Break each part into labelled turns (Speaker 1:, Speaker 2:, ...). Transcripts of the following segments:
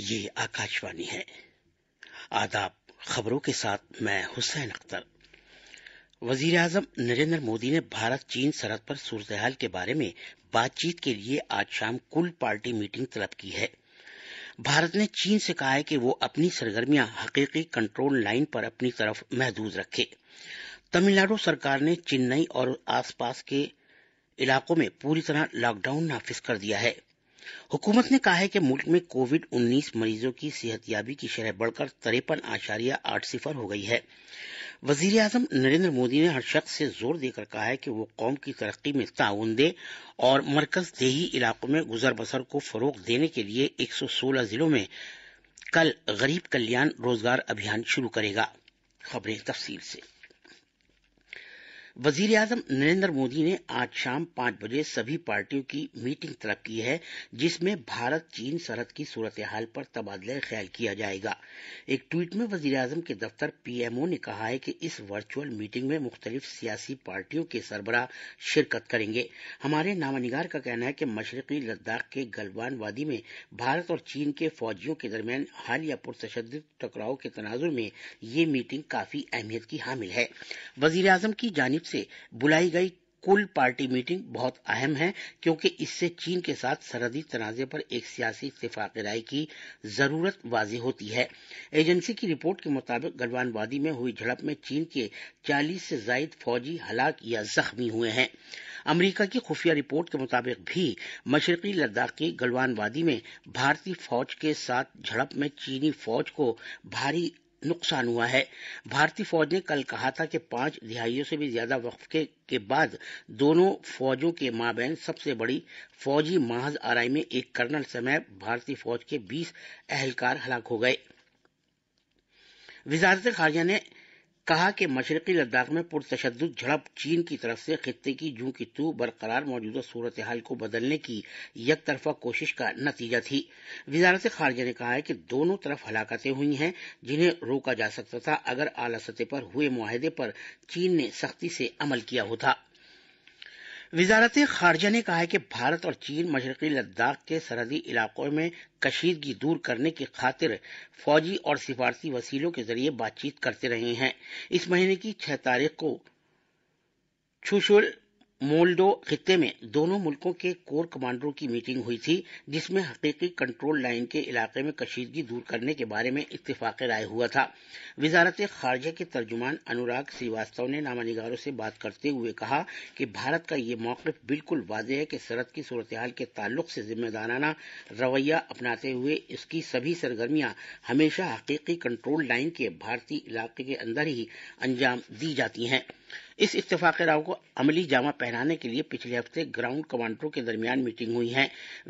Speaker 1: ये आकाशवाणी है आदाब खबरों के साथ मैं हुसैन अख्तर वजीर आजम नरेंद्र मोदी ने भारत चीन सरहद पर सूरतहाल के बारे में बातचीत के लिए आज शाम कुल पार्टी मीटिंग तलब की है भारत ने चीन से कहा है कि वो अपनी सरगर्मियां हकीकी कंट्रोल लाइन पर अपनी तरफ महदूद रखे तमिलनाडु सरकार ने चेन्नई और आसपास के इलाकों में पूरी तरह लॉकडाउन नाफिज कर दिया है हुकूमत ने कहा है कि मुल्क में कोविड उन्नीस मरीजों की सेहतयाबी की शरह बढ़कर तिरपन आशारिया आठ सिफर हो गई है वजीर अजम नरेंद्र मोदी ने हर शख्स से जोर देकर कहा है कि वह कौम की तरक्की में ताउन दे और मरकज देही इलाकों में गुजर बसर को फरोग देने के लिए 116 जिलों में कल गरीब कल्याण रोजगार अभियान शुरू करेगा खबरें तफसील से वजीर आजम नरेन्द्र मोदी ने आज शाम पांच बजे सभी पार्टियों की मीटिंग तलब की है जिसमें भारत चीन सरहद की सूरत हाल पर तबादला ख्याल किया जाएगा एक ट्वीट में वजीर आजम के दफ्तर पीएमओ ने कहा है कि इस वर्चुअल मीटिंग में मुख्तलिफ सियासी पार्टियों के सरबराह शिरकत करेंगे हमारे नामानिगार का कहना है कि मशरकी लद्दाख के गलवान वादी में भारत और चीन के फौजियों के दरमियान हालिया पुरतशद टकराव के तनाजुर में ये मीटिंग काफी अहमियत की हामिल है वजीर आजम की जानी बातचीत से बुलाई गई कुल पार्टी मीटिंग बहुत अहम है क्योंकि इससे चीन के साथ सरहदी तनाजे पर एक सियासी इतफाक राय की जरूरत वाजी होती है एजेंसी की रिपोर्ट के मुताबिक गलवान वादी में हुई झड़प में चीन के चालीस से जायद फौजी हलाक या जख्मी हुए हैं अमरीका की खुफिया रिपोर्ट के मुताबिक भी मशरकी लद्दाख के गलवान वादी में भारतीय फौज के साथ झड़प में चीनी फौज को भारी नुकसान हुआ है भारतीय फौज ने कल कहा था कि पांच दिहाइयों से भी ज्यादा वक्फे के बाद दोनों फौजों के माबेन सबसे बड़ी फौजी महज आराई में एक कर्नल समेत भारतीय फौज के बीस अहलकार हलाक हो गए वजारत खारजा ने कहा कि मशरकी लद्दाख में पुरतशद झड़प चीन की तरफ से खित्ते की जू की तू बरकरार मौजूदा सूरत हाल को बदलने की तरफा कोशिश का नतीजा थी वजारत खारजा ने कहा है कि दोनों तरफ हलाकतें हुई हैं जिन्हें रोका जा सकता था अगर आला सतह पर हुए माहदे पर चीन ने सख्ती से अमल किया होता वजारत खारजा ने कहा है कि भारत और चीन मशरकी लद्दाख के सरहदी इलाकों में कशीदगी दूर करने की खातिर फौजी और सिफारसी वसीलों के जरिए बातचीत करते रहे हैं इस महीने की छह तारीख को छुशुल मोल्डो खत्े में दोनों मुल्कों के कोर कमांडरों की मीटिंग हुई थी जिसमें हकीकी कंट्रोल लाइन के इलाके में कशीदगी दूर करने के बारे में इतफाक राय हुआ था वजारत खारजा के तर्जुमान अनुराग श्रीवास्तव ने नामा निगारों से बात करते हुए कहा कि भारत का यह मौकफ बिल्कुल वाज है कि सरहद की सूरत हाल के ताल्लुक से जिम्मेदाराना रवैया अपनाते हुए इसकी सभी सरगर्मियां हमेशा हकीकी कंट्रोल लाइन के भारतीय इलाके के अंदर ही अंजाम दी जाती हैं इस इतफाक राव को अमली जामा ठहराने के लिए पिछले हफ्ते ग्राउंड कमांडरों के दरमियान मीटिंग हुई है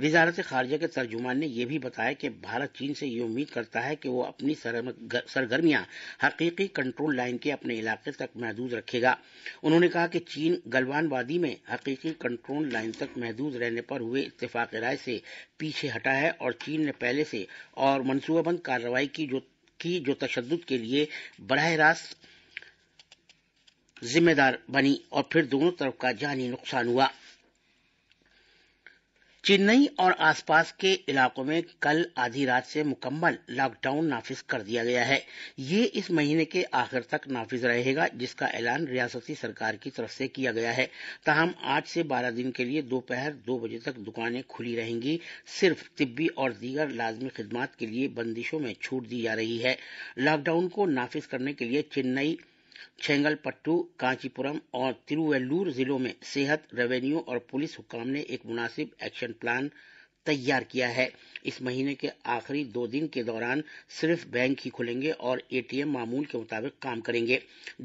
Speaker 1: वजारत खारजा के तर्जुमान ने यह भी बताया कि भारत चीन से यह उम्मीद करता है कि वह अपनी सरगर्मियां हकीकी कंट्रोल लाइन के अपने इलाके तक महदूद रखेगा उन्होंने कहा कि चीन गलवान वादी में हकीकी कंट्रोल लाइन तक महदूद रहने पर हुए इतफाक राय से पीछे हटा है और चीन ने पहले से और मनसूबाबंद कार्रवाई की जो की जो तशद के लिए बरह रास्त जिम्मेदार बनी और फिर दोनों तरफ का जानी नुकसान हुआ चेन्नई और आसपास के इलाकों में कल आधी रात से मुकम्मल लॉकडाउन नाफिज कर दिया गया है ये इस महीने के आखिर तक नाफिज रहेगा जिसका ऐलान रियासती सरकार की तरफ से किया गया है ताहम आज से 12 दिन के लिए दोपहर दो, दो बजे तक दुकानें खुली रहेंगी सिर्फ तिब्बी और दीगर लाजमी खिदमत के लिए बंदिशों में छूट दी जा रही है लॉकडाउन को नाफिज करने के लिए चेन्नई छेंगलपट्टू कांचीपुरम और तिरुवेल्लूर जिलों में सेहत रेवेन्यू और पुलिस हुकाम ने एक मुनासिब एक्शन प्लान तैयार किया है इस महीने के आखिरी दो दिन के दौरान सिर्फ बैंक ही खुलेंगे और एटीएम मामूल के मुताबिक काम करेंगे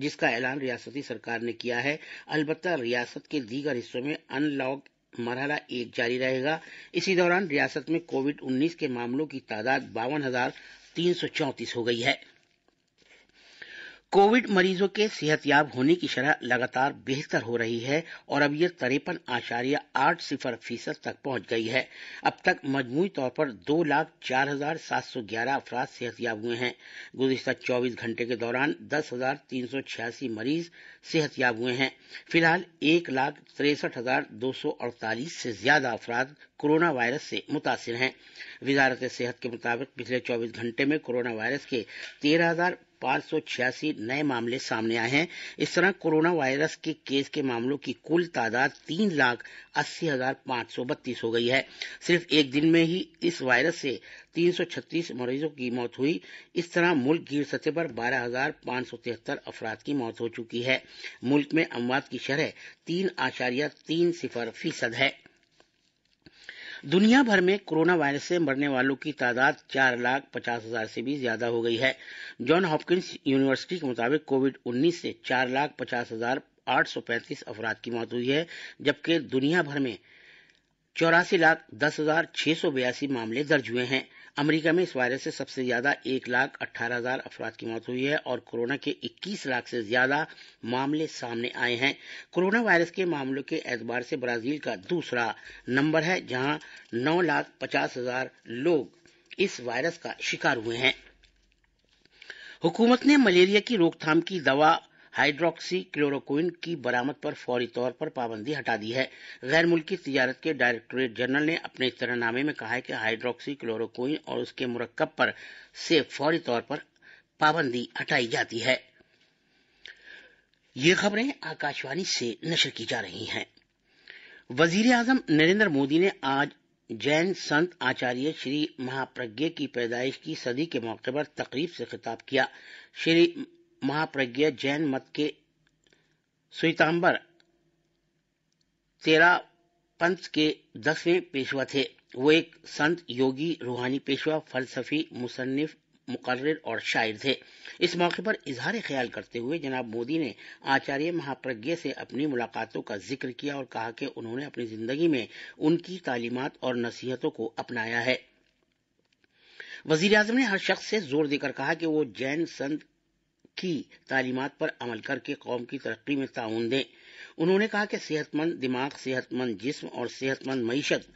Speaker 1: जिसका ऐलान रियासती सरकार ने किया है अलबत्ता रियासत के दीगर हिस्सों में अनलॉक मरहला एक जारी रहेगा इसी दौरान रियासत में कोविड उन्नीस के मामलों की तादाद बावन हजार तीन सौ चौंतीस हो गई है कोविड मरीजों के सेहतयाब होने की शरह लगातार बेहतर हो रही है और अब यह तिरपन आशार्य आठ सिफर फीसद तक पहुंच गई है अब तक मजमूरी तौर पर दो लाख चार हजार सात सौ ग्यारह अफराद सेहतयाब हुए हैं गुजशत चौबीस घंटे के दौरान दस हजार तीन सौ छियासी मरीज सेहतयाब हुए हैं फिलहाल एक लाख तिरसठ हजार दो सौ अड़तालीस से ज्यादा अफराध कोरोना वायरस से मुतासर हैं वजारत सेहत के मुताबिक पिछले चौबीस घंटे में कोरोना वायरस के तेरह हजार पांच सौ छियासी नए मामले सामने आए हैं इस तरह कोरोना वायरस के केस के मामलों की कुल तादाद तीन लाख अस्सी हजार पांच सौ बत्तीस हो गई है सिर्फ एक दिन में ही इस वायरस से तीन सौ छत्तीस मरीजों की मौत हुई इस तरह मुल्क की सतह पर बारह हजार पांच सौ तिहत्तर अफराद की मौत हो चुकी है मुल्क में अमवात की शरह तीन आशारिया तीन सिफर फीसद है दुनिया भर में कोरोना वायरस से मरने वालों की तादाद चार लाख पचास हजार से भी ज्यादा हो गई है जॉन हॉपकिंस यूनिवर्सिटी के मुताबिक कोविड उन्नीस से चार लाख पचास हजार आठ सौ पैंतीस अफराध की मौत हुई है जबकि दुनिया भर में चौरासी लाख दस हजार छह सौ बयासी मामले दर्ज हुए हैं अमरीका में इस वायरस से सबसे ज्यादा एक लाख अट्ठारह हजार अफराद की मौत हुई है और कोरोना के 21 लाख से ज्यादा मामले सामने आए हैं कोरोना वायरस के मामलों के एतबार से ब्राजील का दूसरा नंबर है जहां नौ लाख पचास हजार लोग इस वायरस का शिकार हुए हैं हुकूमत ने मलेरिया की रोकथाम की दवा हाइड्रोक्सी क्लोरोक्विन की बरामद पर फौरी तौर पर पाबंदी हटा दी है गैर मुल्की तजारत के डायरेक्टोरेट जनरल ने अपने इकरारनामे में कहा है कि हाइड्रोक्सी क्लोरोक्विन और उसके मुरक्कब पर से फौरी तौर पर पाबंदी हटाई जाती है ये खबरें आकाशवाणी से नशर की जा रही हैं वजीर आजम नरेंद्र मोदी ने आज जैन संत आचार्य श्री महाप्रज्ञ की पैदाइश की सदी के मौके पर तकरीब से खिताब किया श्री महाप्रज्ञ जैन मत के श्वेतांबर तेरा पंथ के दसवें पेशवा थे वो एक संत योगी रूहानी पेशवा फलसफी मुसन्फ मुकर्र और शायर थे इस मौके पर इजहार ख्याल करते हुए जनाब मोदी ने आचार्य महाप्रज्ञ से अपनी मुलाकातों का जिक्र किया और कहा कि उन्होंने अपनी जिंदगी में उनकी तालीमत और नसीहतों को अपनाया है वजीर आजम ने हर शख्स से जोर देकर कहा कि वो जैन संत की तालीमत पर अमल करके कौम की तरक्की में ताउन दें उन्होंने कहा कि सेहतमंद दिमाग सेहतमंद जिस्म और सेहतमंद मीशत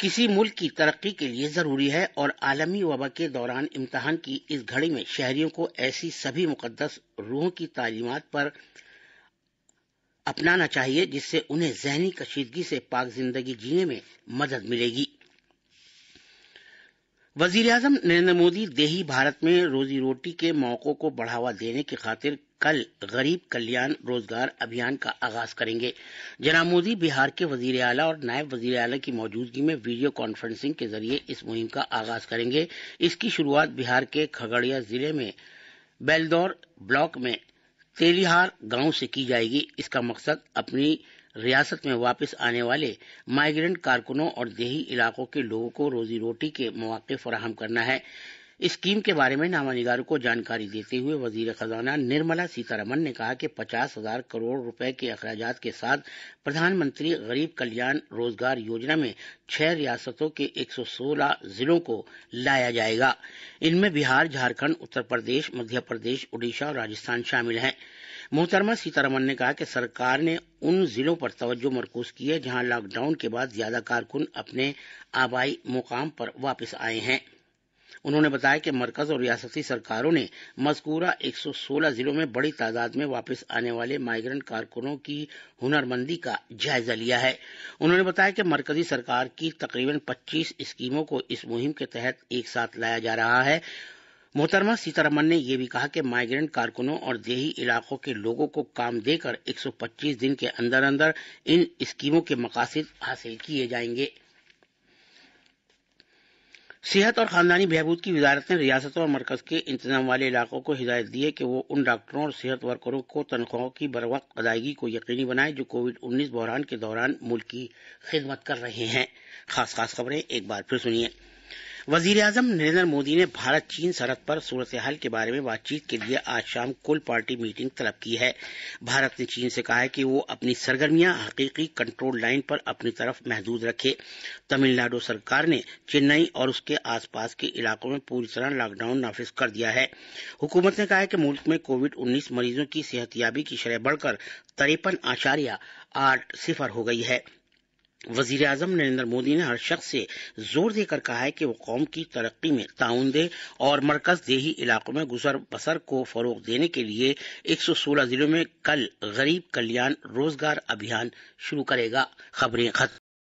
Speaker 1: किसी मुल्क की तरक्की के लिए जरूरी है और आलमी वबा के दौरान इम्तहान की इस घड़ी में शहरियों को ऐसी सभी मुकदस रूहों की तालीमत पर अपनाना चाहिए जिससे उन्हें जहनी कशीदगी से पाक जिंदगी जीने में मदद मिलेगी वजीर अजम नरेन्द्र मोदी देही भारत में रोजी रोटी के मौकों को बढ़ावा देने की खातिर कल गरीब कल्याण रोजगार अभियान का आगाज करेंगे जनाब मोदी बिहार के वजीर अला और नायब वजीर अला की मौजूदगी में वीडियो कॉन्फ्रेंसिंग के जरिए इस मुहिम का आगाज करेंगे इसकी शुरुआत बिहार के खगड़िया जिले में बेलदौर ब्लॉक में तेलिहार गांव से की जाएगी इसका मकसद अपनी रियासत में वापस आने वाले माइग्रेंट कारकुनों और देही इलाकों के लोगों को रोजी रोटी के मौके फराहम करना है इस स्कीम के बारे में नामा निगारों को जानकारी देते हुए वजीर खजाना निर्मला सीतारमन ने कहा कि पचास हजार करोड़ रुपए के अखराज के साथ प्रधानमंत्री गरीब कल्याण रोजगार योजना में छह रियासतों के 116 जिलों को लाया जाएगा इनमें बिहार झारखंड उत्तर प्रदेश मध्य प्रदेश ओडिशा और राजस्थान शामिल हैं मोहतरमा सीतारमन ने कहा कि सरकार ने उन जिलों पर तवज्जो मरकूज की है जहां लॉकडाउन के बाद ज्यादा कारकुन अपने आबाई मुकाम पर वापस आए हैं उन्होंने बताया कि मरकज और रियासती सरकारों ने मजकूरा 116 जिलों में बड़ी तादाद में वापस आने वाले माइग्रेंट कारकुनों की हुनरमंदी का जायजा लिया है उन्होंने बताया कि मरकजी सरकार की तकरीबन 25 स्कीमों को इस मुहिम के तहत एक साथ लाया जा रहा है मोहतरमा सीतारमन ने यह भी कहा कि माइग्रेंट कारकुनों और देही इलाकों के लोगों को काम देकर 125 दिन के अंदर अंदर इन स्कीमों के मकासद हासिल किए जाएंगे सेहत और खानदानी बहबूद की वजारत ने रियासतों और मरकज के इंतजाम वाले इलाकों को हिदायत दी है कि वो उन डॉक्टरों और सेहत वर्करों को तनख्वाहों की बर वक्त अदायगी को यकीनी बनाए जो कोविड उन्नीस बहरान के दौरान मुल्क की खिदमत कर रहे हैं खास खास खबरें एक बार फिर सुनिए वजीर आजम नरेन्द्र मोदी ने भारत चीन सरहद पर सूरतहाल के बारे में बातचीत के लिए आज शाम कुल पार्टी मीटिंग तलब की है भारत ने चीन से कहा है कि वो अपनी सरगर्मियां हकीकी कंट्रोल लाइन पर अपनी तरफ महदूद रखे तमिलनाडु सरकार ने चेन्नई और उसके आसपास के इलाकों में पूरी तरह लॉकडाउन नाफिज कर दिया है हुकूमत ने कहा है कि मुल्क में कोविड उन्नीस मरीजों की सेहतयाबी की शरह बढ़कर तिरपन आचार्य आठ सिफर हो गई है वजीर अजम नरेंद्र मोदी ने हर शख्स से जोर देकर कहा है कि वह कौम की तरक्की में ताउन दे और मरकज देही इलाकों में गुजर बसर को फरोग देने के लिए एक सौ सोलह जिलों में कल गरीब कल्याण रोजगार अभियान शुरू करेगा खबरें खत्म